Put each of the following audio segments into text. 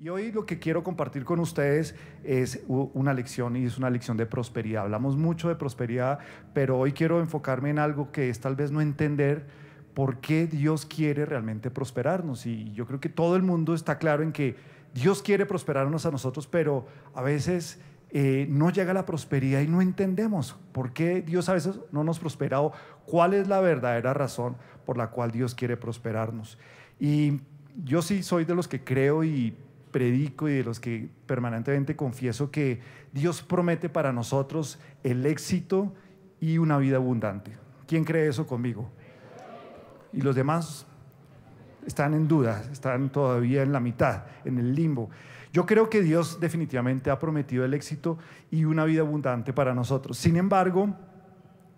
Y hoy lo que quiero compartir con ustedes es una lección y es una lección de prosperidad. Hablamos mucho de prosperidad, pero hoy quiero enfocarme en algo que es tal vez no entender por qué Dios quiere realmente prosperarnos. Y yo creo que todo el mundo está claro en que Dios quiere prosperarnos a nosotros, pero a veces eh, no llega la prosperidad y no entendemos por qué Dios a veces no nos prospera o cuál es la verdadera razón por la cual Dios quiere prosperarnos. Y yo sí soy de los que creo y predico y de los que permanentemente confieso que Dios promete para nosotros el éxito y una vida abundante. ¿Quién cree eso conmigo? Y los demás están en duda, están todavía en la mitad, en el limbo. Yo creo que Dios definitivamente ha prometido el éxito y una vida abundante para nosotros. Sin embargo,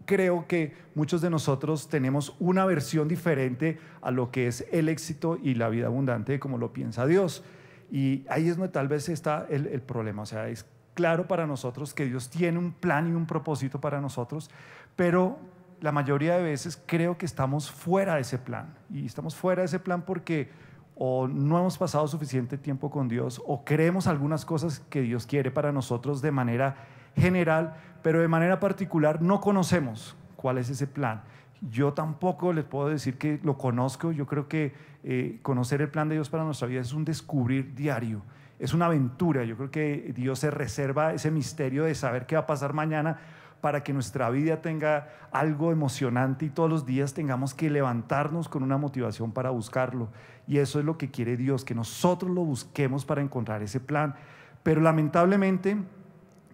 creo que muchos de nosotros tenemos una versión diferente a lo que es el éxito y la vida abundante como lo piensa Dios. Y ahí es donde tal vez está el, problema. O sea, es claro para nosotros que Dios tiene un plan y un propósito para nosotros, pero la mayoría de veces creo que estamos fuera de ese plan. Y estamos fuera de ese plan porque o no hemos pasado suficiente tiempo con Dios o creemos algunas cosas que Dios quiere para nosotros de manera general, pero de manera particular no conocemos cuál es ese plan. Yo tampoco les puedo decir que lo conozco. Yo creo que eh, conocer el plan de Dios para nuestra vida es un descubrir diario. Es una aventura. Yo creo que Dios se reserva ese misterio de saber qué va a pasar mañana para que nuestra vida tenga algo emocionante y todos los días tengamos que levantarnos con una motivación para buscarlo. Y eso es lo que quiere Dios, que nosotros lo busquemos para encontrar ese plan. Pero lamentablemente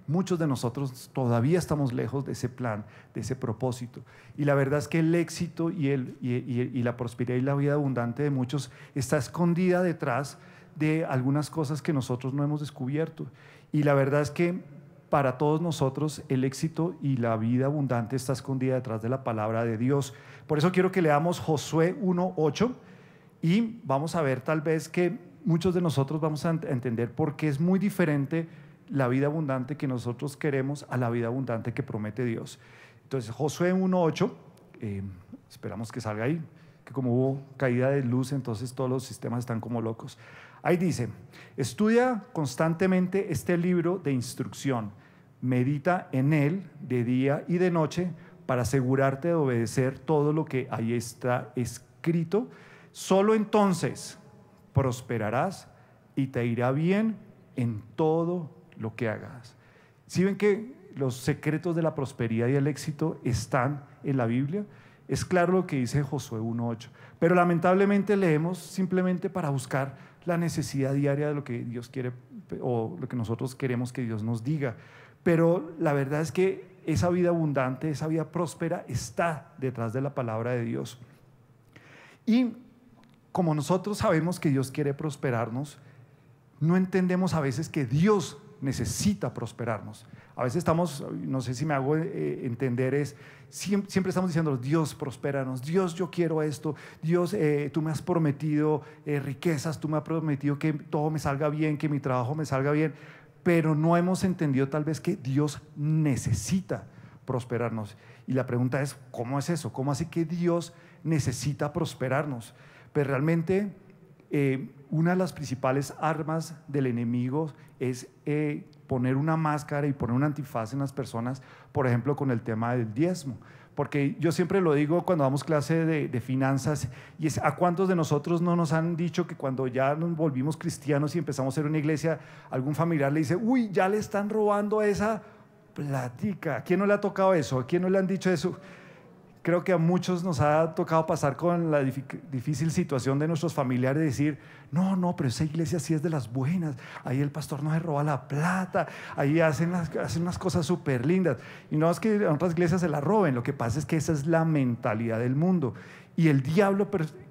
Muchos de nosotros todavía estamos lejos de ese plan, de ese propósito. Y la verdad es que el éxito y, el, y, la prosperidad y la vida abundante de muchos está escondida detrás de algunas cosas que nosotros no hemos descubierto. Y la verdad es que para todos nosotros el éxito y la vida abundante está escondida detrás de la palabra de Dios. Por eso quiero que leamos Josué 1.8 y vamos a ver tal vez que muchos de nosotros vamos a entender por qué es muy diferente la vida abundante que nosotros queremos a la vida abundante que promete Dios. Entonces, Josué 1.8, eh, esperamos que salga ahí, que como hubo caída de luz, entonces todos los sistemas están como locos. Ahí dice, estudia constantemente este libro de instrucción, medita en él de día y de noche para asegurarte de obedecer todo lo que ahí está escrito. Solo entonces prosperarás y te irá bien en todo lo que hagas. Si ven que los secretos de la prosperidad y el éxito están en la Biblia, es claro lo que dice Josué 1.8. Pero lamentablemente leemos simplemente para buscar la necesidad diaria de lo que Dios quiere o lo que nosotros queremos que Dios nos diga. Pero la verdad es que esa vida abundante, esa vida próspera está detrás de la palabra de Dios. Y como nosotros sabemos que Dios quiere prosperarnos, no entendemos a veces que Dios necesita prosperarnos. A veces estamos, no sé si me hago eh, entender, es siempre, estamos diciendo, Dios, prospéranos, Dios, yo quiero esto, Dios, eh, tú me has prometido eh, riquezas, tú me has prometido que todo me salga bien, que mi trabajo me salga bien, pero no hemos entendido tal vez que Dios necesita prosperarnos. Y la pregunta es, ¿cómo es eso? ¿Cómo hace que Dios necesita prosperarnos? Pero pues realmente eh, una de las principales armas del enemigo es eh, poner una máscara y poner un antifaz en las personas, por ejemplo, con el tema del diezmo. Porque yo siempre lo digo cuando damos clase de, finanzas, y a cuántos de nosotros no nos han dicho que cuando ya nos volvimos cristianos y empezamos a ser una iglesia, algún familiar le dice, uy, ya le están robando esa platica. ¿A quién no le ha tocado eso? ¿A quién no le han dicho eso? creo que a muchos nos ha tocado pasar con la difícil situación de nuestros familiares, decir, no, no, pero esa iglesia sí es de las buenas, ahí el pastor no se roba la plata, ahí hacen, hacen unas cosas súper lindas. Y no es que a otras iglesias se la roben, lo que pasa es que esa es la mentalidad del mundo. Y el diablo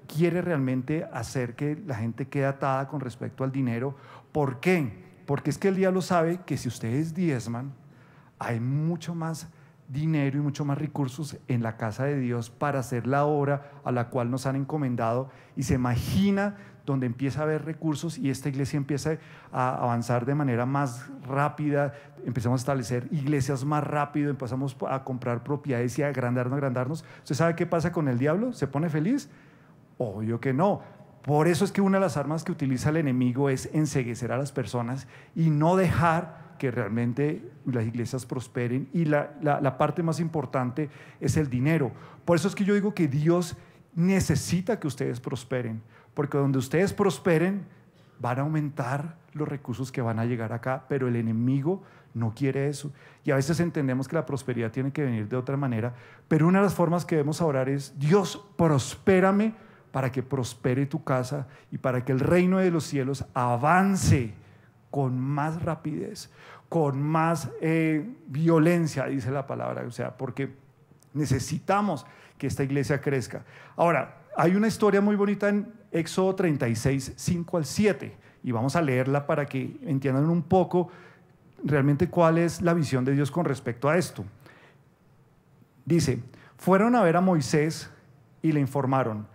quiere realmente hacer que la gente quede atada con respecto al dinero. ¿Por qué? Porque es que el diablo sabe que si ustedes diezman, hay mucho más dinero y mucho más recursos en la casa de Dios para hacer la obra a la cual nos han encomendado y se imagina donde empieza a haber recursos y esta iglesia empieza a avanzar de manera más rápida, empezamos a establecer iglesias más rápido, empezamos a comprar propiedades y a agrandarnos, agrandarnos. ¿Usted sabe qué pasa con el diablo? ¿Se pone feliz? Obvio que no. Por eso es que una de las armas que utiliza el enemigo es enseguecer a las personas y no dejar que realmente las iglesias prosperen. Y la, parte más importante es el dinero. Por eso es que yo digo que Dios necesita que ustedes prosperen, porque donde ustedes prosperen van a aumentar los recursos que van a llegar acá, pero el enemigo no quiere eso. Y a veces entendemos que la prosperidad tiene que venir de otra manera, pero una de las formas que debemos orar es, Dios, prospérame para que prospere tu casa y para que el reino de los cielos avance con más rapidez, con más eh, violencia, dice la palabra, o sea, porque necesitamos que esta iglesia crezca. Ahora, hay una historia muy bonita en Éxodo 36, 5 al 7, y vamos a leerla para que entiendan un poco realmente cuál es la visión de Dios con respecto a esto. Dice, fueron a ver a Moisés y le informaron,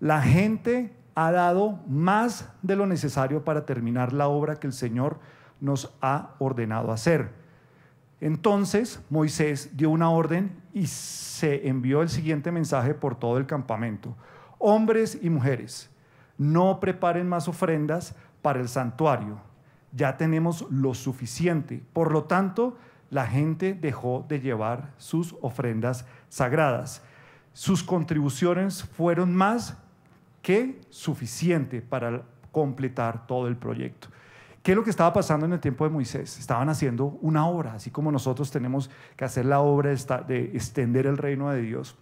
la gente ha dado más de lo necesario para terminar la obra que el Señor nos ha ordenado hacer. Entonces Moisés dio una orden y se envió el siguiente mensaje por todo el campamento. Hombres y mujeres, no preparen más ofrendas para el santuario. Ya tenemos lo suficiente. Por lo tanto, la gente dejó de llevar sus ofrendas sagradas. Sus contribuciones fueron más que suficiente para completar todo el proyecto. ¿Qué es lo que estaba pasando en el tiempo de Moisés? Estaban haciendo una obra, así como nosotros tenemos que hacer la obra de extender el reino de Dios.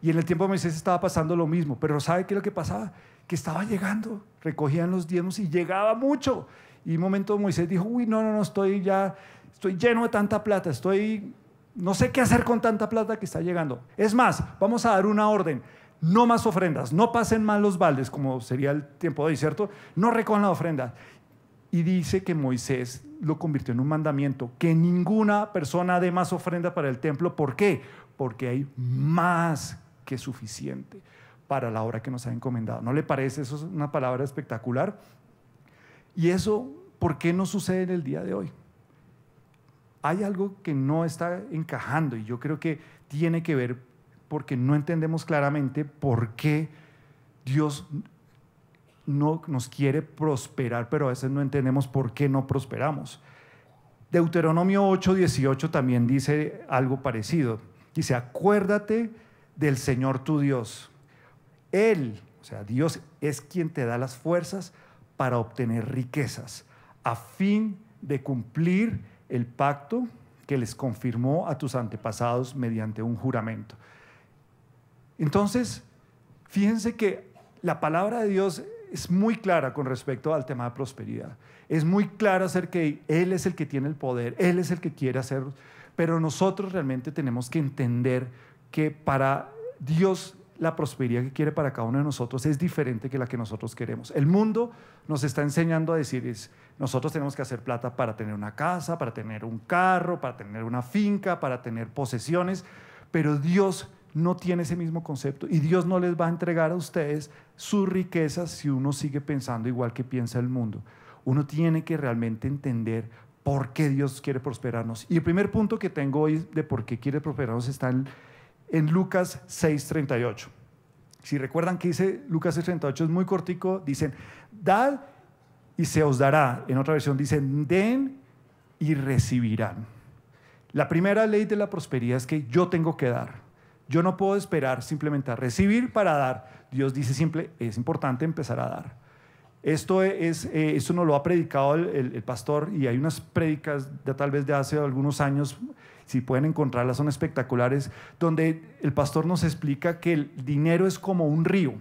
Y en el tiempo de Moisés estaba pasando lo mismo, pero ¿sabe qué es lo que pasaba? Que estaba llegando, recogían los diezmos y llegaba mucho. Y un momento Moisés dijo, uy, no, no, no, estoy ya, estoy lleno de tanta plata, estoy, no sé qué hacer con tanta plata que está llegando. Es más, vamos a dar una orden, no más ofrendas, no pasen más los baldes, como sería el tiempo de hoy, ¿cierto? No recojan la ofrenda. Y dice que Moisés lo convirtió en un mandamiento, que ninguna persona dé más ofrenda para el templo. ¿Por qué? Porque hay más que suficiente para la obra que nos ha encomendado. ¿No le parece? Eso es una palabra espectacular. Y eso, ¿por qué no sucede en el día de hoy? Hay algo que no está encajando y yo creo que tiene que ver porque no entendemos claramente por qué Dios no nos quiere prosperar, pero a veces no entendemos por qué no prosperamos. Deuteronomio 8:18 también dice algo parecido. Dice, acuérdate del Señor tu Dios. Él, o sea, Dios es quien te da las fuerzas para obtener riquezas, a fin de cumplir el pacto que les confirmó a tus antepasados mediante un juramento. Entonces, fíjense que la palabra de Dios es muy clara con respecto al tema de prosperidad. Es muy clara hacer que Él es el que tiene el poder, Él es el que quiere hacer, pero nosotros realmente tenemos que entender que para Dios la prosperidad que quiere para cada uno de nosotros es diferente que la que nosotros queremos. El mundo nos está enseñando a decir, nosotros tenemos que hacer plata para tener una casa, para tener un carro, para tener una finca, para tener posesiones, pero Dios no tiene ese mismo concepto y Dios no les va a entregar a ustedes sus riquezas si uno sigue pensando igual que piensa el mundo. Uno tiene que realmente entender por qué Dios quiere prosperarnos. Y el primer punto que tengo hoy de por qué quiere prosperarnos está en, en Lucas 6:38. Si recuerdan que dice Lucas 6:38 es muy cortico, dicen, dad y se os dará. En otra versión dicen, den y recibirán. La primera ley de la prosperidad es que yo tengo que dar. Yo no puedo esperar simplemente a recibir para dar. Dios dice simple, es importante empezar a dar. Esto, es, eh, esto nos lo ha predicado el, pastor y hay unas prédicas de, tal vez de hace algunos años, si pueden encontrarlas son espectaculares, donde el pastor nos explica que el dinero es como un río.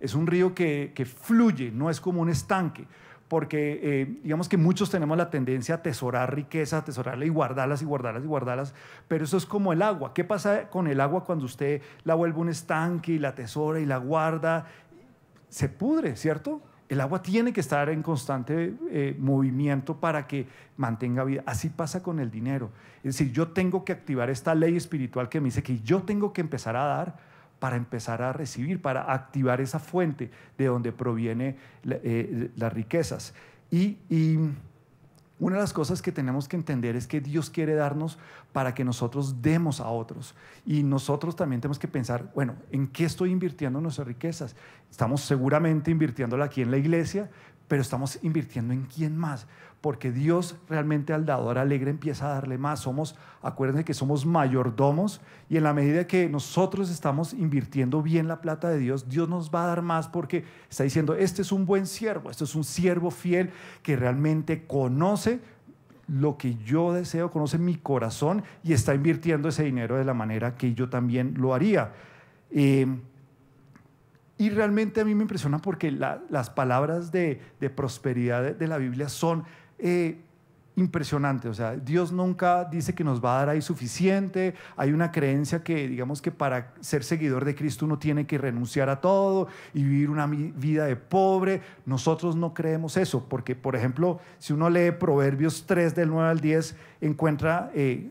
Es un río que, que fluye, no es como un estanque porque eh, digamos que muchos tenemos la tendencia a atesorar riqueza, atesorarla y guardarlas y guardarlas y guardarlas, pero eso es como el agua. ¿Qué pasa con el agua cuando usted la vuelve un estanque y la atesora y la guarda? Se pudre, ¿cierto? El agua tiene que estar en constante eh, movimiento para que mantenga vida. Así pasa con el dinero. Es decir, yo tengo que activar esta ley espiritual que me dice que yo tengo que empezar a dar para empezar a recibir, para activar esa fuente de donde provienen eh, las riquezas. Y, y, una de las cosas que tenemos que entender es que Dios quiere darnos para que nosotros demos a otros. Y nosotros también tenemos que pensar, bueno, ¿en qué estoy invirtiendo nuestras riquezas? Estamos seguramente invirtiéndola aquí en la iglesia, pero estamos invirtiendo en quién más, porque Dios realmente al dador alegre empieza a darle más. Somos, acuérdense que somos mayordomos y en la medida que nosotros estamos invirtiendo bien la plata de Dios, Dios nos va a dar más porque está diciendo, este es un buen siervo, este es un siervo fiel que realmente conoce lo que yo deseo, conoce mi corazón y está invirtiendo ese dinero de la manera que yo también lo haría. Eh, y realmente a mí me impresiona porque las palabras de, prosperidad de, la Biblia son eh, impresionantes. O sea, Dios nunca dice que nos va a dar ahí suficiente. Hay una creencia que, digamos que para ser seguidor de Cristo uno tiene que renunciar a todo y vivir una vida de pobre. Nosotros no creemos eso porque, por ejemplo, si uno lee Proverbios 3 del 9 al 10, encuentra... Eh,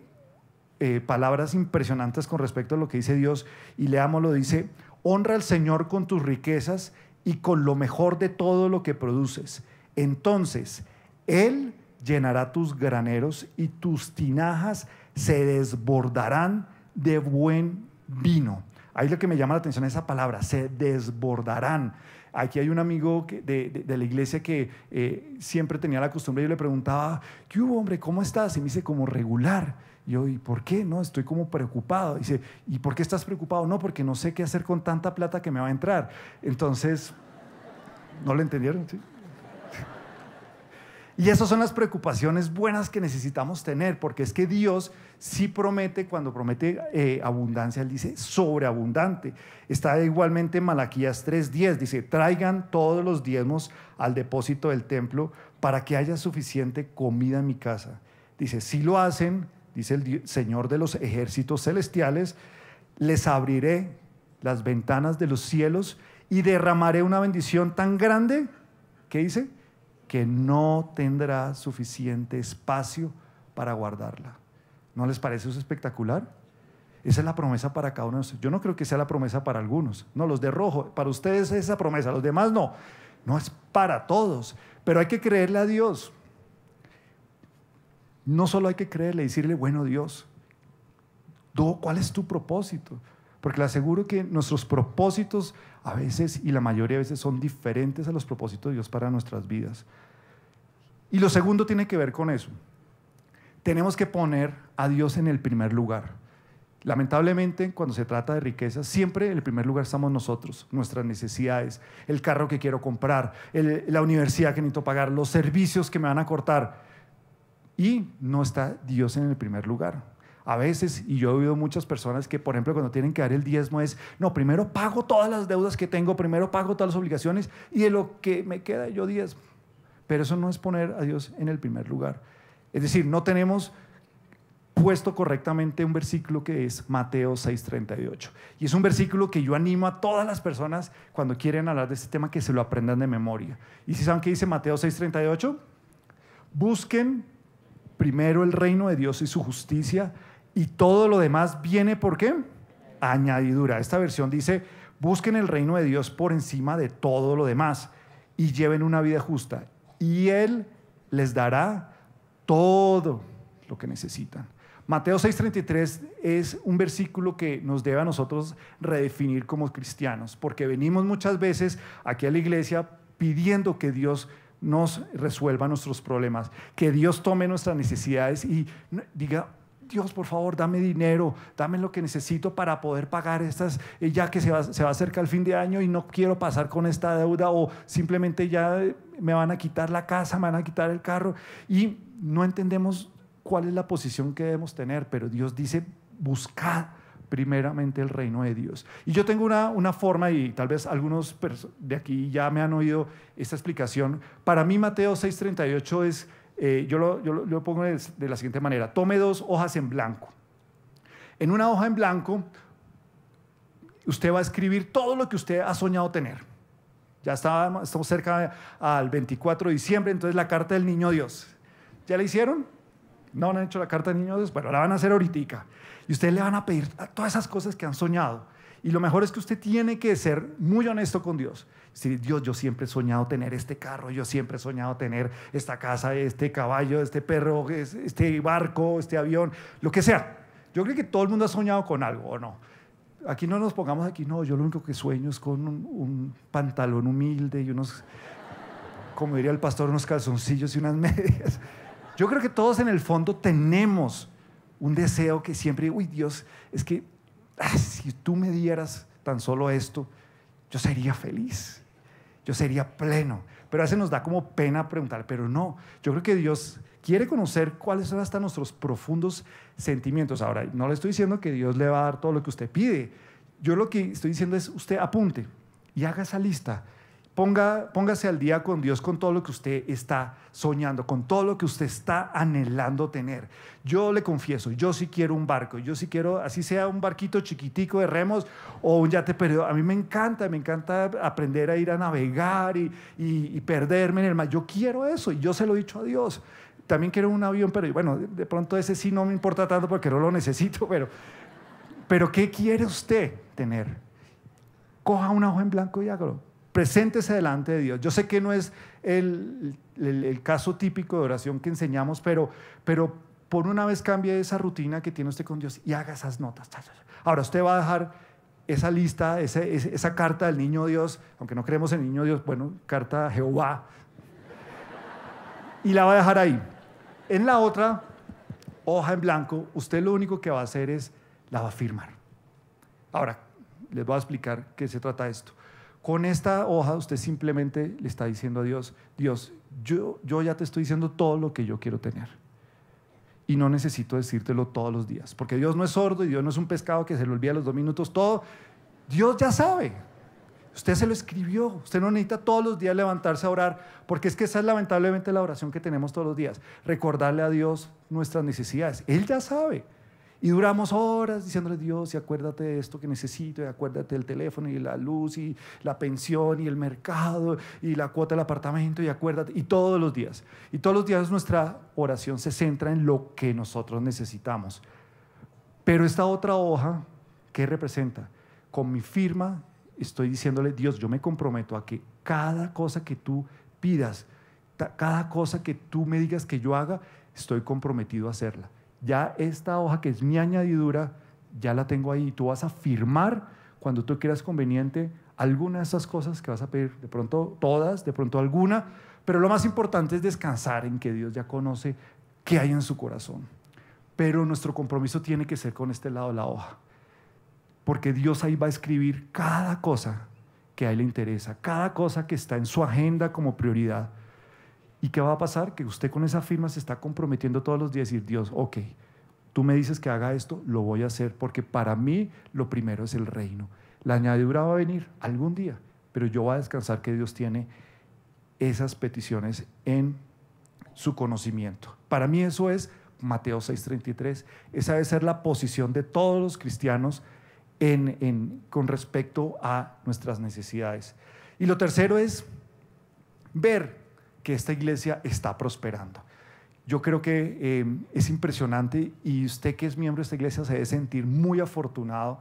eh, palabras impresionantes con respecto a lo que dice Dios y leamos lo dice, Honra al Señor con tus riquezas y con lo mejor de todo lo que produces. Entonces, Él llenará tus graneros y tus tinajas se desbordarán de buen vino. Ahí lo que me llama la atención esa palabra, se desbordarán. Aquí hay un amigo de, la iglesia que eh, siempre tenía la costumbre, yo le preguntaba, ¿qué hubo, hombre? ¿Cómo estás? Y me dice, como regular. Yo, ¿y por qué? No, estoy como preocupado. Dice, ¿y por qué estás preocupado? No, porque no sé qué hacer con tanta plata que me va a entrar. Entonces, ¿no lo entendieron? ¿Sí? Y esas son las preocupaciones buenas que necesitamos tener, porque es que Dios sí promete, cuando promete eh, abundancia, Él dice sobreabundante. Está igualmente Malaquías 3:10, dice, traigan todos los diezmos al depósito del templo para que haya suficiente comida en mi casa. Dice, si lo hacen, dice el Señor de los ejércitos celestiales, les abriré las ventanas de los cielos y derramaré una bendición tan grande, que dice? Que no tendrá suficiente espacio para guardarla. ¿No les parece eso espectacular? Esa es la promesa para cada uno de nosotros. Yo no creo que sea la promesa para algunos. No, los de rojo, para ustedes es esa promesa, los demás no. No es para todos, pero hay que creerle a Dios no solo hay que creerle y decirle, bueno Dios, ¿cuál es tu propósito? Porque le aseguro que nuestros propósitos a veces y la mayoría de veces son diferentes a los propósitos de Dios para nuestras vidas. Y lo segundo tiene que ver con eso. Tenemos que poner a Dios en el primer lugar. Lamentablemente, cuando se trata de riqueza, siempre en el primer lugar estamos nosotros, nuestras necesidades, el carro que quiero comprar, la universidad que necesito pagar, los servicios que me van a cortar y no está Dios en el primer lugar. A veces, y yo he oído muchas personas que, por ejemplo, cuando tienen que dar el diezmo es, no, primero pago todas las deudas que tengo, primero pago todas las obligaciones y de lo que me queda yo diezmo. Pero eso no es poner a Dios en el primer lugar. Es decir, no tenemos puesto correctamente un versículo que es Mateo 6:38. Y es un versículo que yo animo a todas las personas cuando quieren hablar de este tema que se lo aprendan de memoria. ¿Y si saben qué dice Mateo 6:38? Busquen primero el reino de Dios y su justicia, y todo lo demás viene por qué? Añadidura. Esta versión dice, busquen el reino de Dios por encima de todo lo demás y lleven una vida justa, y Él les dará todo lo que necesitan. Mateo 6:33 es un versículo que nos debe a nosotros redefinir como cristianos, porque venimos muchas veces aquí a la iglesia pidiendo que Dios nos resuelva nuestros problemas, que Dios tome nuestras necesidades y diga, Dios, por favor, dame dinero, dame lo que necesito para poder pagar estas, eh, ya que se va, se va acercar el fin de año y no quiero pasar con esta deuda o simplemente ya eh, me van a quitar la casa, me van a quitar el carro y no entendemos cuál es la posición que debemos tener, pero Dios dice, buscad primeramente el reino de Dios. Y yo tengo una, forma, y tal vez algunos de aquí ya me han oído esta explicación. Para mí Mateo 6:38 es, eh, yo, lo, pongo de, la siguiente manera, tome dos hojas en blanco. En una hoja en blanco, usted va a escribir todo lo que usted ha soñado tener. Ya estamos cerca al 24 de diciembre, entonces la carta del niño Dios. ¿Ya la hicieron? No, han hecho la carta del niño Dios. pero la van a hacer ahorita. Y ustedes le van a pedir todas esas cosas que han soñado. Y lo mejor es que usted tiene que ser muy honesto con Dios. Decir, Dios, yo siempre he soñado tener este carro, yo siempre he soñado tener esta casa, este caballo, este perro, este barco, este avión, lo que sea. Yo creo que todo el mundo ha soñado con algo, ¿o no? Aquí no nos pongamos aquí, no, yo lo único que sueño es con un, un pantalón humilde y unos, como diría el pastor, unos calzoncillos y unas medias. Yo creo que todos en el fondo tenemos un deseo que siempre, uy Dios, es que si tú me dieras tan solo esto, yo sería feliz, yo sería pleno. Pero a veces nos da como pena preguntar, pero no, yo creo que Dios quiere conocer cuáles son hasta nuestros profundos sentimientos. Ahora, no le estoy diciendo que Dios le va a dar todo lo que usted pide. Yo lo que estoy diciendo es, usted apunte y haga esa lista póngase al día con Dios con todo lo que usted está soñando, con todo lo que usted está anhelando tener. Yo le confieso, yo sí quiero un barco, yo sí quiero, así sea un barquito chiquitico de remos o un yate, pero a mí me encanta, me encanta aprender a ir a navegar y, perderme en el mar. Yo quiero eso y yo se lo he dicho a Dios. También quiero un avión, pero bueno, de pronto ese sí no me importa tanto porque no lo necesito, pero, pero ¿qué quiere usted tener? Coja una hoja en blanco y hágalo preséntese delante de Dios. Yo sé que no es el, caso típico de oración que enseñamos, pero, pero por una vez cambie esa rutina que tiene usted con Dios y haga esas notas. Ahora usted va a dejar esa lista, esa, carta del niño Dios, aunque no creemos en niño Dios, bueno, carta a Jehová, y la va a dejar ahí. En la otra hoja en blanco, usted lo único que va a hacer es la va a firmar. Ahora, les voy a explicar qué se trata esto. Con esta hoja usted simplemente le está diciendo a Dios, Dios, yo, yo ya te estoy diciendo todo lo que yo quiero tener. Y no necesito decírtelo todos los días, porque Dios no es sordo y Dios no es un pescado que se le olvida los dos minutos todo. Dios ya sabe. Usted se lo escribió. Usted no necesita todos los días levantarse a orar, porque es que esa es lamentablemente la oración que tenemos todos los días. Recordarle a Dios nuestras necesidades. Él ya sabe. Y duramos horas diciéndole, Dios, y acuérdate de esto que necesito, y acuérdate del teléfono, y la luz, y la pensión, y el mercado, y la cuota del apartamento, y acuérdate, y todos los días. Y todos los días nuestra oración se centra en lo que nosotros necesitamos. Pero esta otra hoja, ¿qué representa? Con mi firma estoy diciéndole, Dios, yo me comprometo a que cada cosa que tú pidas, cada cosa que tú me digas que yo haga, estoy comprometido a hacerla ya esta hoja que es mi añadidura, ya la tengo ahí. Tú vas a firmar cuando tú quieras conveniente alguna de esas cosas que vas a pedir, de pronto todas, de pronto alguna, pero lo más importante es descansar en que Dios ya conoce qué hay en su corazón. Pero nuestro compromiso tiene que ser con este lado de la hoja, porque Dios ahí va a escribir cada cosa que a Él le interesa, cada cosa que está en su agenda como prioridad. ¿Y qué va a pasar? Que usted con esa firma se está comprometiendo todos los días y decir, Dios, ok, tú me dices que haga esto, lo voy a hacer, porque para mí lo primero es el reino. La añadidura va a venir algún día, pero yo voy a descansar que Dios tiene esas peticiones en su conocimiento. Para mí eso es Mateo 6:33. Esa debe ser la posición de todos los cristianos en, con respecto a nuestras necesidades. Y lo tercero es ver que esta iglesia está prosperando. Yo creo que em, es impresionante y usted que es miembro de esta iglesia se debe sentir muy afortunado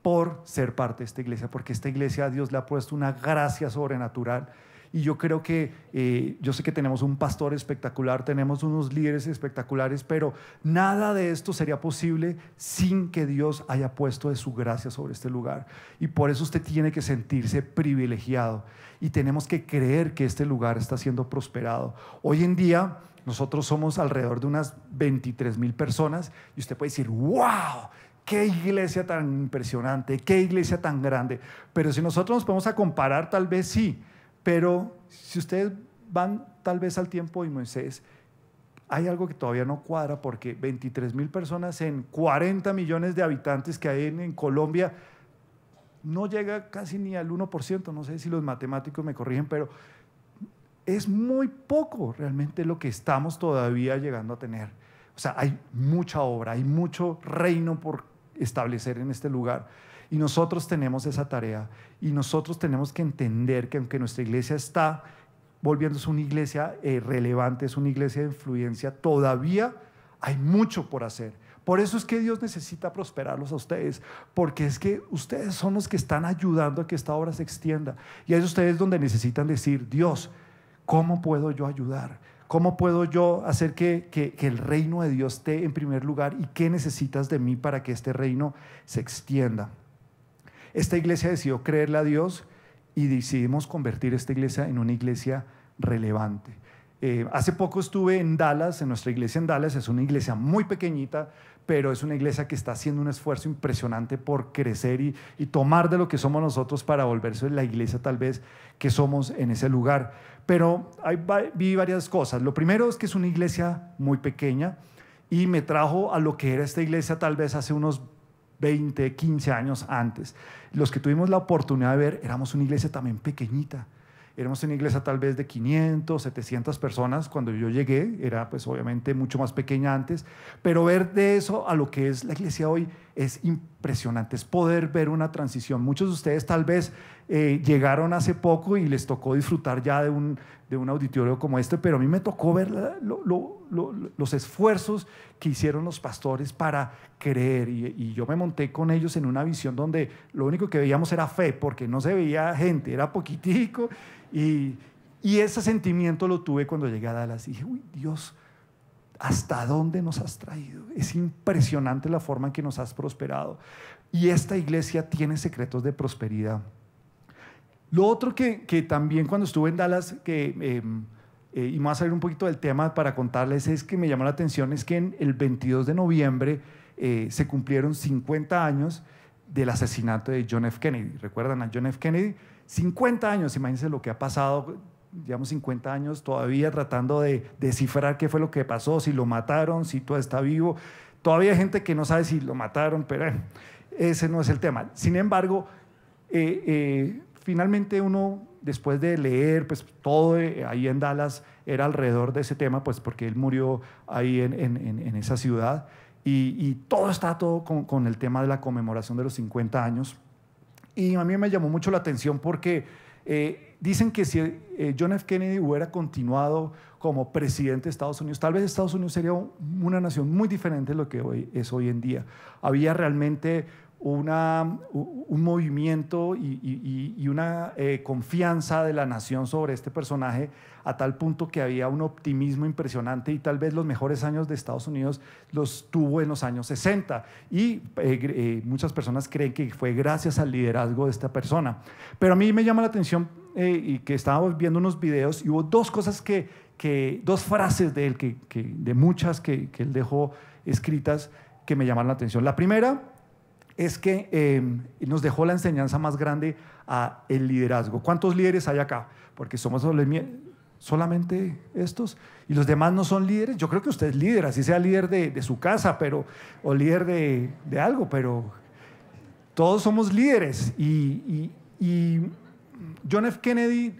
por ser parte de esta iglesia, porque esta iglesia a Dios le ha puesto una gracia sobrenatural y yo creo que, eh, yo sé que tenemos un pastor espectacular, tenemos unos líderes espectaculares, pero nada de esto sería posible sin que Dios haya puesto de su gracia sobre este lugar. Y por eso usted tiene que sentirse privilegiado. Y tenemos que creer que este lugar está siendo prosperado. Hoy en día... Nosotros somos alrededor de unas 23 mil personas y usted puede decir, wow, qué iglesia tan impresionante, qué iglesia tan grande. Pero si nosotros nos podemos a comparar, tal vez sí, pero si ustedes van tal vez al tiempo de Moisés, hay algo que todavía no cuadra porque 23 mil personas en 40 millones de habitantes que hay en, en Colombia no llega casi ni al 1%, no sé si los matemáticos me corrigen, pero es muy poco realmente lo que estamos todavía llegando a tener. O sea, hay mucha obra, hay mucho reino por establecer en este lugar. Y nosotros tenemos esa tarea y nosotros tenemos que entender que aunque nuestra iglesia está volviéndose una iglesia eh, relevante, es una iglesia de influencia, todavía hay mucho por hacer. Por eso es que Dios necesita prosperarlos a ustedes, porque es que ustedes son los que están ayudando a que esta obra se extienda. Y es ustedes donde necesitan decir, Dios, ¿cómo puedo yo ayudar? ¿Cómo puedo yo hacer que, que, el reino de Dios esté en primer lugar? ¿Y qué necesitas de mí para que este reino se extienda? Esta iglesia decidió creerle a Dios y decidimos convertir esta iglesia en una iglesia relevante. Eh, hace poco estuve en Dallas, en nuestra iglesia en Dallas, es una iglesia muy pequeñita, pero es una iglesia que está haciendo un esfuerzo impresionante por crecer y, tomar de lo que somos nosotros para volverse la iglesia tal vez que somos en ese lugar. Pero hay, vi varias cosas. Lo primero es que es una iglesia muy pequeña y me trajo a lo que era esta iglesia tal vez hace unos 20, 15 años antes. Los que tuvimos la oportunidad de ver, éramos una iglesia también pequeñita. Éramos una iglesia tal vez de 500, 700 personas. Cuando yo llegué, era pues obviamente mucho más pequeña antes. Pero ver de eso a lo que es la iglesia hoy es impresionante. Es poder ver una transición. Muchos de ustedes tal vez eh, llegaron hace poco y les tocó disfrutar ya de un, de un auditorio como este, pero a mí me tocó ver los esfuerzos que hicieron los pastores para creer y, yo me monté con ellos en una visión donde lo único que veíamos era fe, porque no se veía gente, era poquitico y, ese sentimiento lo tuve cuando llegué a Dallas y dije, uy Dios, ¿hasta dónde nos has traído? Es impresionante la forma en que nos has prosperado y esta iglesia tiene secretos de prosperidad. Lo otro que, que también cuando estuve en Dallas, que, em, eh, y me a salir un poquito del tema para contarles, es que me llamó la atención, es que el 22 de noviembre eh, se cumplieron 50 años del asesinato de John F. Kennedy. ¿Recuerdan a John F. Kennedy? 50 años, imagínense lo que ha pasado, digamos 50 años todavía tratando de descifrar qué fue lo que pasó, si lo mataron, si todavía está vivo. Todavía hay gente que no sabe si lo mataron, pero ese no es el tema. Sin embargo, eh, finalmente uno, después de leer, pues todo eh, ahí en Dallas era alrededor de ese tema, pues porque él murió ahí en, en, esa ciudad. Y, todo está todo con, el tema de la conmemoración de los 50 años. Y a mí me llamó mucho la atención porque eh, dicen que si eh, John F. Kennedy hubiera continuado como presidente de Estados Unidos, tal vez Estados Unidos sería una nación muy diferente de lo que hoy es hoy en día. Había realmente un movimiento y, una eh, confianza de la nación sobre este personaje a tal punto que había un optimismo impresionante y tal vez los mejores años de Estados Unidos los tuvo en los años 60 y eh, eh, muchas personas creen que fue gracias al liderazgo de esta persona. Pero a mí me llama la atención y que estábamos viendo unos videos y hubo dos cosas que, dos frases de él, que, de muchas que, que él dejó escritas que me llamaron la atención. La primera es que em, nos dejó la enseñanza más grande a el liderazgo. ¿Cuántos líderes hay acá? Porque somos solamente estos y los demás no son líderes. Yo creo que usted es líder, así sea líder de, su casa pero, o líder de, algo, pero todos somos líderes. Y, John F. Kennedy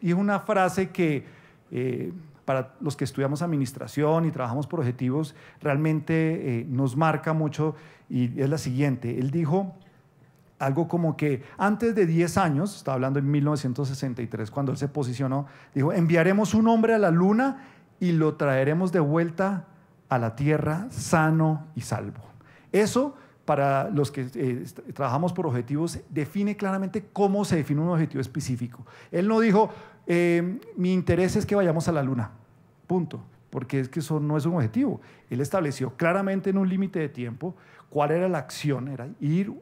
hizo una frase que eh, para los que estudiamos administración y trabajamos por objetivos, realmente eh, nos marca mucho y es la siguiente. Él dijo algo como que antes de 10 años, estaba hablando en 1963 cuando él se posicionó, dijo, enviaremos un hombre a la luna y lo traeremos de vuelta a la tierra sano y salvo. Eso para los que eh, trabajamos por objetivos, define claramente cómo se define un objetivo específico. Él no dijo, eh, mi interés es que vayamos a la luna, punto, porque es que eso no es un objetivo. Él estableció claramente en un límite de tiempo cuál era la acción, era ir,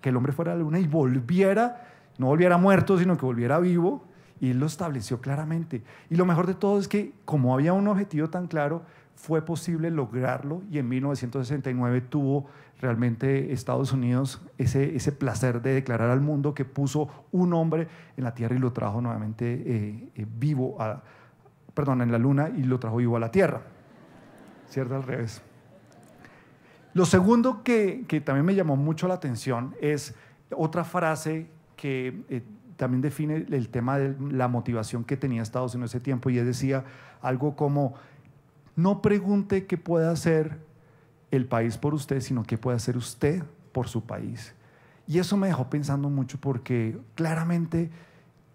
que el hombre fuera a la luna y volviera, no volviera muerto, sino que volviera vivo, y él lo estableció claramente. Y lo mejor de todo es que como había un objetivo tan claro, fue posible lograrlo y en 1969 tuvo realmente Estados Unidos ese, ese placer de declarar al mundo que puso un hombre en la Tierra y lo trajo nuevamente eh, eh, vivo, a, perdón, en la Luna y lo trajo vivo a la Tierra. ¿Cierto? Al revés. Lo segundo que, también me llamó mucho la atención es otra frase que... Eh, también define el tema de la motivación que tenía Estados Unidos ese tiempo y él decía algo como no pregunte qué puede hacer el país por usted, sino qué puede hacer usted por su país. Y eso me dejó pensando mucho porque claramente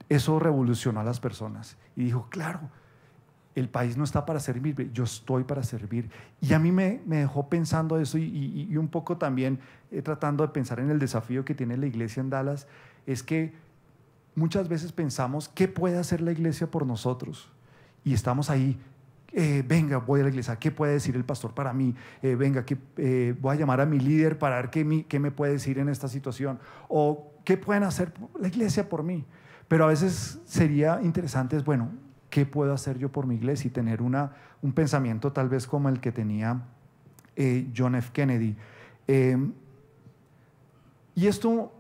eso revolucionó a las personas. Y dijo, claro, el país no está para servirme, yo estoy para servir. Y a mí me, me dejó pensando eso y, un poco también eh, tratando de pensar en el desafío que tiene la iglesia en Dallas, es que muchas veces pensamos, ¿qué puede hacer la iglesia por nosotros? Y estamos ahí eh, venga, voy a la iglesia, ¿qué puede decir el pastor para mí? Eh, venga, que, eh, voy a llamar a mi líder para ver qué, qué me puede decir en esta situación. O qué pueden hacer la iglesia por mí. Pero a veces sería interesante, es bueno, ¿qué puedo hacer yo por mi iglesia? Y tener una, un pensamiento tal vez como el que tenía John F. Kennedy. Em, y esto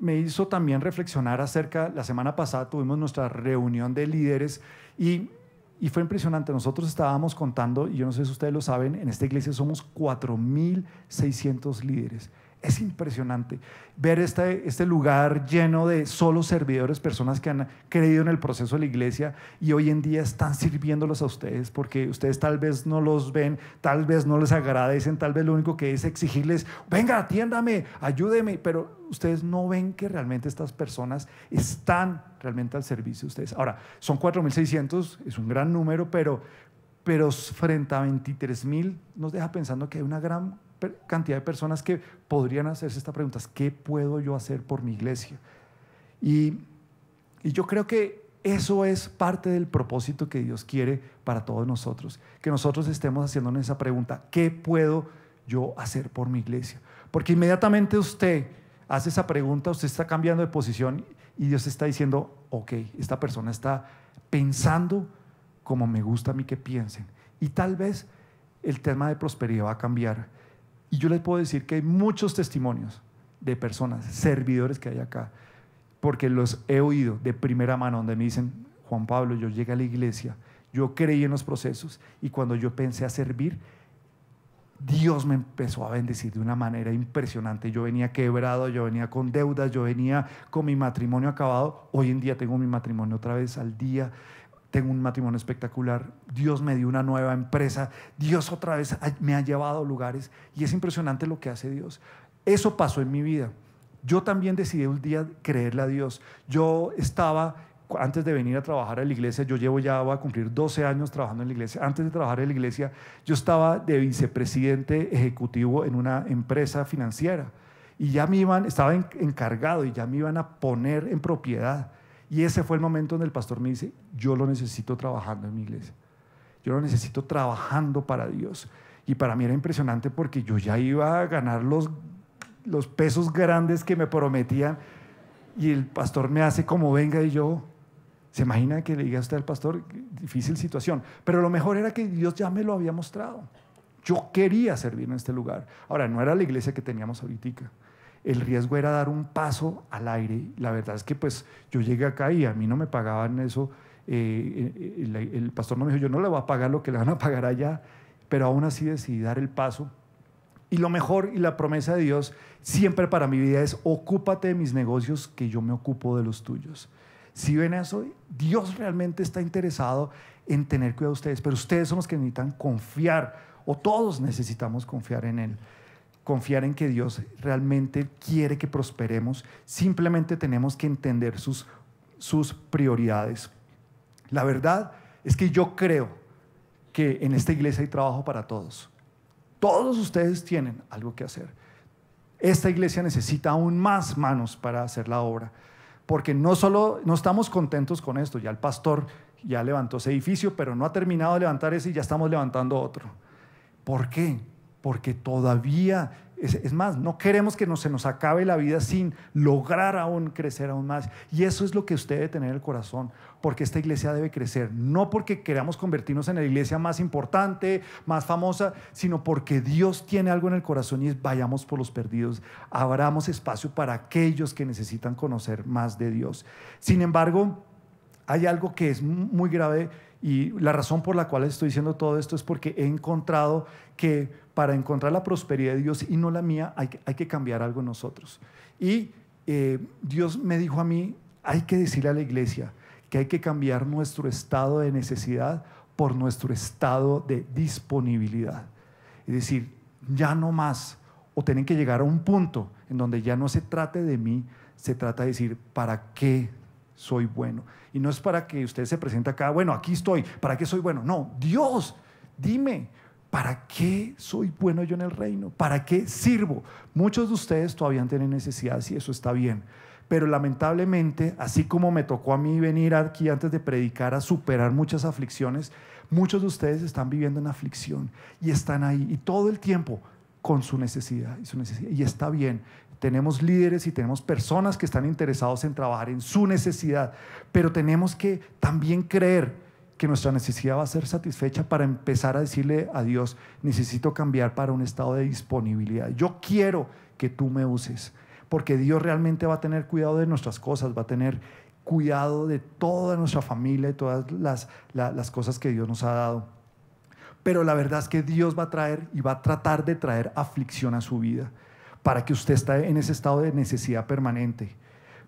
me hizo también reflexionar acerca, la semana pasada tuvimos nuestra reunión de líderes y y fue impresionante. Nosotros estábamos contando, y yo no sé si ustedes lo saben, en esta iglesia somos 4.600 líderes. Es impresionante ver este, este lugar lleno de solo servidores, personas que han creído en el proceso de la iglesia y hoy en día están sirviéndolos a ustedes porque ustedes tal vez no los ven, tal vez no les agradecen, tal vez lo único que es exigirles, venga, atiéndame, ayúdeme, pero ustedes no ven que realmente estas personas están realmente al servicio de ustedes. Ahora, son 4.600, es un gran número, pero, pero frente a 23.000 nos deja pensando que hay una gran cantidad de personas que podrían hacerse esta pregunta, ¿qué puedo yo hacer por mi iglesia? Y, y yo creo que eso es parte del propósito que Dios quiere para todos nosotros, que nosotros estemos haciendo esa pregunta, ¿qué puedo yo hacer por mi iglesia? Porque inmediatamente usted hace esa pregunta, usted está cambiando de posición y Dios está diciendo, ok, esta persona está pensando como me gusta a mí que piensen. Y tal vez el tema de prosperidad va a cambiar y yo les puedo decir que hay muchos testimonios de personas, servidores que hay acá, porque los he oído de primera mano, donde me dicen, Juan Pablo, yo llegué a la iglesia, yo creí en los procesos y cuando yo pensé a servir, Dios me empezó a bendecir de una manera impresionante. Yo venía quebrado, yo venía con deudas, yo venía con mi matrimonio acabado. Hoy en día tengo mi matrimonio otra vez al día tengo un matrimonio espectacular, Dios me dio una nueva empresa, Dios otra vez me ha llevado a lugares y es impresionante lo que hace Dios. Eso pasó en mi vida. Yo también decidí un día creerle a Dios. Yo estaba antes de venir a trabajar a la iglesia, yo llevo ya, voy a cumplir 12 años trabajando en la iglesia, antes de trabajar en la iglesia, yo estaba de vicepresidente ejecutivo en una empresa financiera y ya me iban, estaba encargado y ya me iban a poner en propiedad. Y ese fue el momento donde el pastor me dice, yo lo necesito trabajando en mi iglesia. Yo lo necesito trabajando para Dios. Y para mí era impresionante porque yo ya iba a ganar los, pesos grandes que me prometían. Y el pastor me hace como venga y yo, ¿Se imagina que le diga a usted al pastor? Difícil situación. Pero lo mejor era que Dios ya me lo había mostrado. Yo quería servir en este lugar. Ahora, no era la iglesia que teníamos ahorita el riesgo era dar un paso al aire. La verdad es que pues yo llegué acá y a mí no me pagaban eso. Eh, el, pastor no me dijo, yo no le voy a pagar lo que le van a pagar allá, pero aún así decidí dar el paso. Y lo mejor y la promesa de Dios siempre para mi vida es, ocúpate de mis negocios, que yo me ocupo de los tuyos. Si ven eso, Dios realmente está interesado en tener cuidado de ustedes, pero ustedes son los que necesitan confiar, o todos necesitamos confiar en Él confiar en que Dios realmente quiere que prosperemos, simplemente tenemos que entender sus, sus prioridades. La verdad es que yo creo que en esta iglesia hay trabajo para todos. Todos ustedes tienen algo que hacer. Esta iglesia necesita aún más manos para hacer la obra, porque no solo no estamos contentos con esto, ya el pastor ya levantó ese edificio, pero no ha terminado de levantar ese y ya estamos levantando otro. ¿Por qué? porque todavía, es, más, no queremos que se nos acabe la vida sin lograr aún crecer aún más. Y eso es lo que usted debe tener en el corazón, porque esta iglesia debe crecer, no porque queramos convertirnos en la iglesia más importante, más famosa, sino porque Dios tiene algo en el corazón y es vayamos por los perdidos, abramos espacio para aquellos que necesitan conocer más de Dios. Sin embargo, hay algo que es muy grave y la razón por la cual estoy diciendo todo esto es porque he encontrado que para encontrar la prosperidad de Dios y no la mía, hay, que cambiar algo en nosotros. Y eh, Dios me dijo a mí, hay que decirle a la iglesia que hay que cambiar nuestro estado de necesidad por nuestro estado de disponibilidad. Es decir, ya no más, o tienen que llegar a un punto en donde ya no se trate de mí, se trata de decir, ¿para qué soy bueno. Y no es para que usted se presente acá, bueno, aquí estoy, ¿para qué soy bueno? No, Dios, dime, ¿para qué soy bueno yo en el reino? ¿Para qué sirvo? Muchos de ustedes todavía tienen necesidades y eso está bien. Pero lamentablemente, así como me tocó a mí venir aquí antes de predicar a superar muchas aflicciones, muchos de ustedes están viviendo en aflicción y están ahí y todo el tiempo con su necesidad y su necesidad. Y está bien, tenemos líderes y tenemos personas que están interesados en trabajar en su necesidad, pero tenemos que también creer que nuestra necesidad va a ser satisfecha para empezar a decirle a Dios, necesito cambiar para un estado de disponibilidad. Yo quiero que tú me uses, porque Dios realmente va a tener cuidado de nuestras cosas, va a tener cuidado de toda nuestra familia y todas las, las cosas que Dios nos ha dado. Pero la verdad es que Dios va a traer y va a tratar de traer aflicción a su vida para que usted esté en ese estado de necesidad permanente.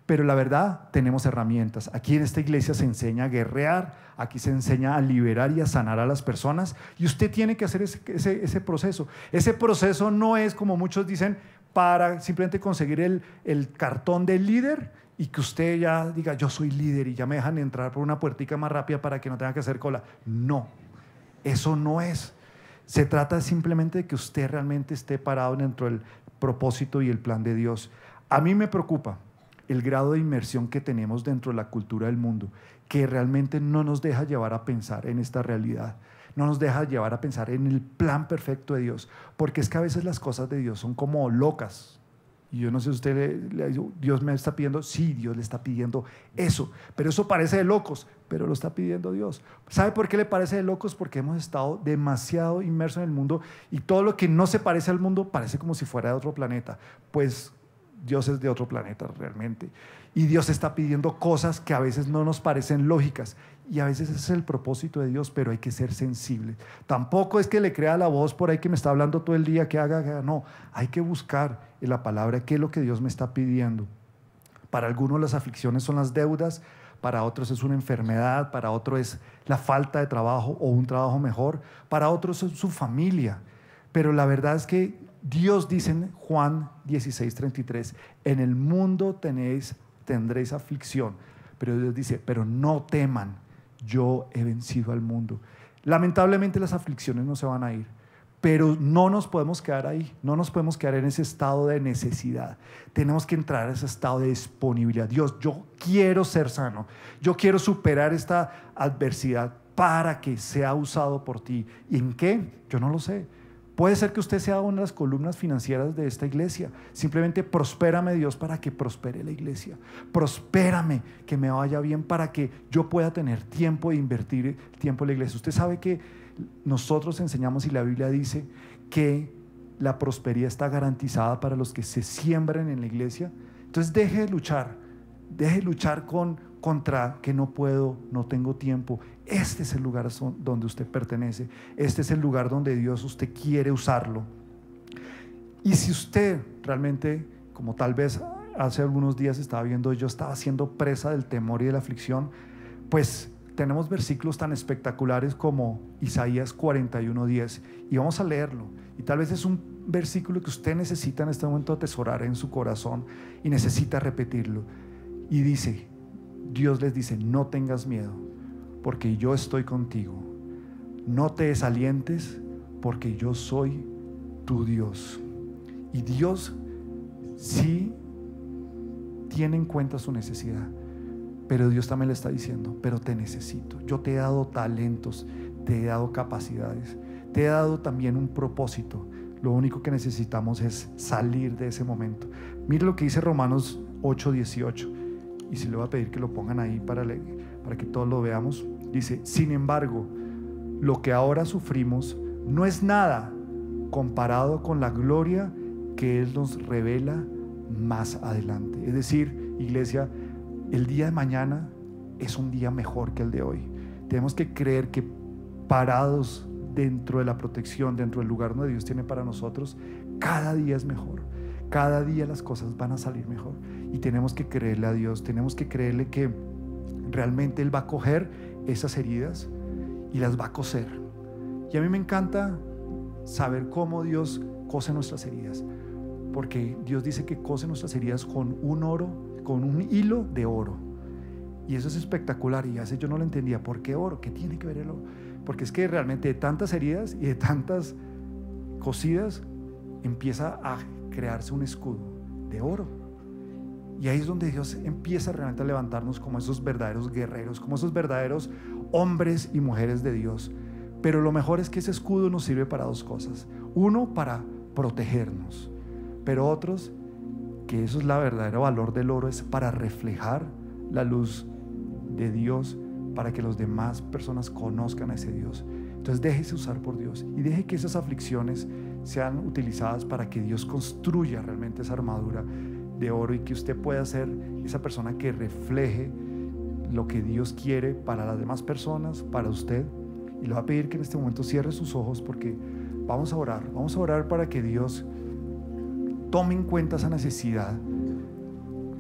Pero la verdad, tenemos herramientas. Aquí en esta iglesia se enseña a guerrear, aquí se enseña a liberar y a sanar a las personas. Y usted tiene que hacer ese, proceso. Ese proceso no es, como muchos dicen, para simplemente conseguir el, el cartón del líder y que usted ya diga, yo soy líder y ya me dejan entrar por una puertica más rápida para que no tenga que hacer cola. No, eso no es. Se trata simplemente de que usted realmente esté parado dentro del propósito y el plan de Dios. A mí me preocupa el grado de inmersión que tenemos dentro de la cultura del mundo, que realmente no nos deja llevar a pensar en esta realidad, no nos deja llevar a pensar en el plan perfecto de Dios, porque es que a veces las cosas de Dios son como locas, y yo no sé si usted le, dicho, Dios me está pidiendo, sí, Dios le está pidiendo eso, pero eso parece de locos, pero lo está pidiendo Dios. ¿Sabe por qué le parece de locos? Porque hemos estado demasiado inmersos en el mundo y todo lo que no se parece al mundo parece como si fuera de otro planeta. Pues Dios es de otro planeta realmente. Y Dios está pidiendo cosas que a veces no nos parecen lógicas. Y a veces ese es el propósito de Dios, pero hay que ser sensible. Tampoco es que le crea la voz por ahí que me está hablando todo el día, que haga, No, hay que buscar en la palabra qué es lo que Dios me está pidiendo. Para algunos las aflicciones son las deudas, para otros es una enfermedad, para otros es la falta de trabajo o un trabajo mejor, para otros es su familia. Pero la verdad es que Dios dice en Juan 16.33 en el mundo tendréis aflicción. Pero Dios dice, pero no teman yo he vencido al mundo. Lamentablemente las aflicciones no se van a ir, pero no nos podemos quedar ahí, no nos podemos quedar en ese estado de necesidad. Tenemos que entrar a ese estado de disponibilidad. Dios, yo quiero ser sano, yo quiero superar esta adversidad para que sea usado por ti. ¿Y en qué? Yo no lo sé. Puede ser que usted sea una de las columnas financieras de esta iglesia. Simplemente prospérame Dios para que prospere la iglesia. Prospérame que me vaya bien para que yo pueda tener tiempo de invertir tiempo en la iglesia. Usted sabe que nosotros enseñamos y la Biblia dice que la prosperidad está garantizada para los que se siembran en la iglesia. Entonces deje de luchar, deje de luchar con contra que no puedo, no tengo tiempo. Este es el lugar donde usted pertenece. Este es el lugar donde Dios usted quiere usarlo. Y si usted realmente, como tal vez hace algunos días estaba viendo, yo estaba siendo presa del temor y de la aflicción, pues tenemos versículos tan espectaculares como Isaías 41:10 y vamos a leerlo. Y tal vez es un versículo que usted necesita en este momento atesorar en su corazón y necesita repetirlo. Y dice, Dios les dice, no tengas miedo, porque yo estoy contigo. No te desalientes, porque yo soy tu Dios. Y Dios sí tiene en cuenta su necesidad, pero Dios también le está diciendo, pero te necesito. Yo te he dado talentos, te he dado capacidades, te he dado también un propósito. Lo único que necesitamos es salir de ese momento. Mira lo que dice Romanos 8:18. Y si le voy a pedir que lo pongan ahí para, para que todos lo veamos. Dice, sin embargo, lo que ahora sufrimos no es nada comparado con la gloria que Él nos revela más adelante. Es decir, iglesia, el día de mañana es un día mejor que el de hoy. Tenemos que creer que parados dentro de la protección, dentro del lugar donde Dios tiene para nosotros, cada día es mejor. Cada día las cosas van a salir mejor. Y tenemos que creerle a Dios, tenemos que creerle que realmente Él va a coger esas heridas y las va a coser. Y a mí me encanta saber cómo Dios cose nuestras heridas, porque Dios dice que cose nuestras heridas con un oro, con un hilo de oro. Y eso es espectacular y hace yo no lo entendía, ¿por qué oro? ¿Qué tiene que ver el oro? Porque es que realmente de tantas heridas y de tantas cosidas empieza a crearse un escudo de oro y ahí es donde Dios empieza realmente a levantarnos como esos verdaderos guerreros, como esos verdaderos hombres y mujeres de Dios. Pero lo mejor es que ese escudo nos sirve para dos cosas. Uno, para protegernos. Pero otros, que eso es la verdadero valor del oro, es para reflejar la luz de Dios, para que las demás personas conozcan a ese Dios. Entonces déjese usar por Dios y deje que esas aflicciones sean utilizadas para que Dios construya realmente esa armadura de oro y que usted pueda ser esa persona que refleje lo que Dios quiere para las demás personas, para usted. Y le va a pedir que en este momento cierre sus ojos porque vamos a orar, vamos a orar para que Dios tome en cuenta esa necesidad,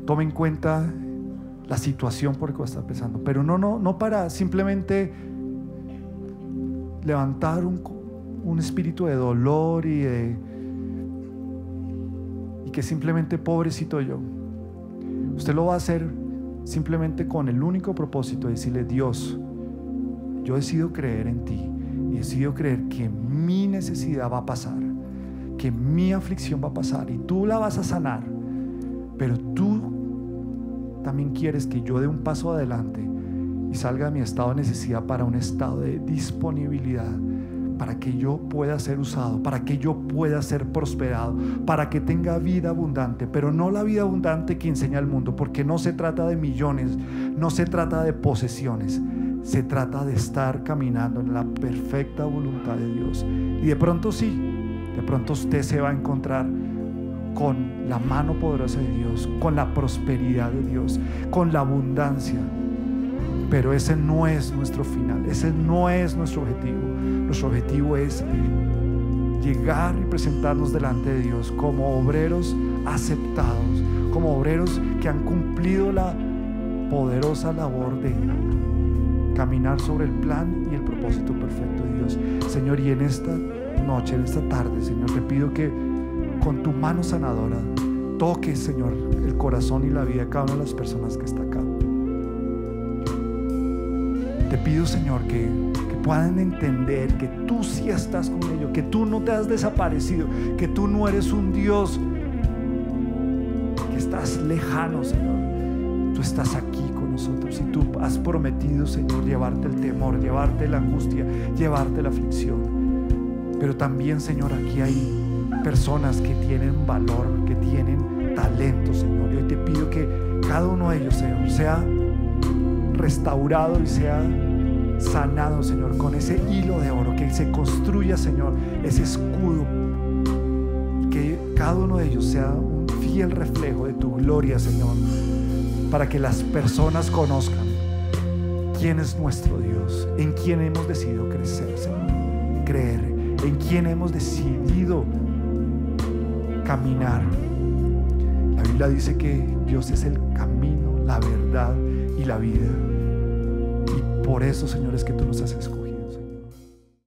tome en cuenta la situación por la que está pensando, pero no, no, no para simplemente levantar un espíritu de dolor y de que simplemente pobrecito yo. Usted lo va a hacer simplemente con el único propósito de decirle, Dios, yo decido creer en ti y decido creer que mi necesidad va a pasar, que mi aflicción va a pasar y tú la vas a sanar, pero tú también quieres que yo dé un paso adelante y salga de mi estado de necesidad para un estado de disponibilidad para que yo pueda ser usado, para que yo pueda ser prosperado, para que tenga vida abundante, pero no la vida abundante que enseña el mundo, porque no se trata de millones, no se trata de posesiones, se trata de estar caminando en la perfecta voluntad de Dios. Y de pronto sí, de pronto usted se va a encontrar con la mano poderosa de Dios, con la prosperidad de Dios, con la abundancia pero ese no es nuestro final, ese no es nuestro objetivo. Nuestro objetivo es llegar y presentarnos delante de Dios como obreros aceptados, como obreros que han cumplido la poderosa labor de caminar sobre el plan y el propósito perfecto de Dios. Señor, y en esta noche, en esta tarde, Señor, te pido que con tu mano sanadora toques, Señor, el corazón y la vida de cada una de las personas que está acá. Te pido, Señor, que, puedan entender que tú sí estás con ellos, que tú no te has desaparecido, que tú no eres un Dios que estás lejano, Señor. Tú estás aquí con nosotros y tú has prometido, Señor, llevarte el temor, llevarte la angustia, llevarte la aflicción. Pero también, Señor, aquí hay personas que tienen valor, que tienen talento, Señor. Y hoy te pido que cada uno de ellos, Señor, sea restaurado y sea sanado, Señor, con ese hilo de oro, que se construya, Señor, ese escudo, que cada uno de ellos sea un fiel reflejo de tu gloria, Señor, para que las personas conozcan quién es nuestro Dios, en quien hemos decidido crecer, Señor, creer, en quien hemos decidido caminar. La Biblia dice que Dios es el camino, la verdad y la vida. Por eso, señores que tú nos has escogido.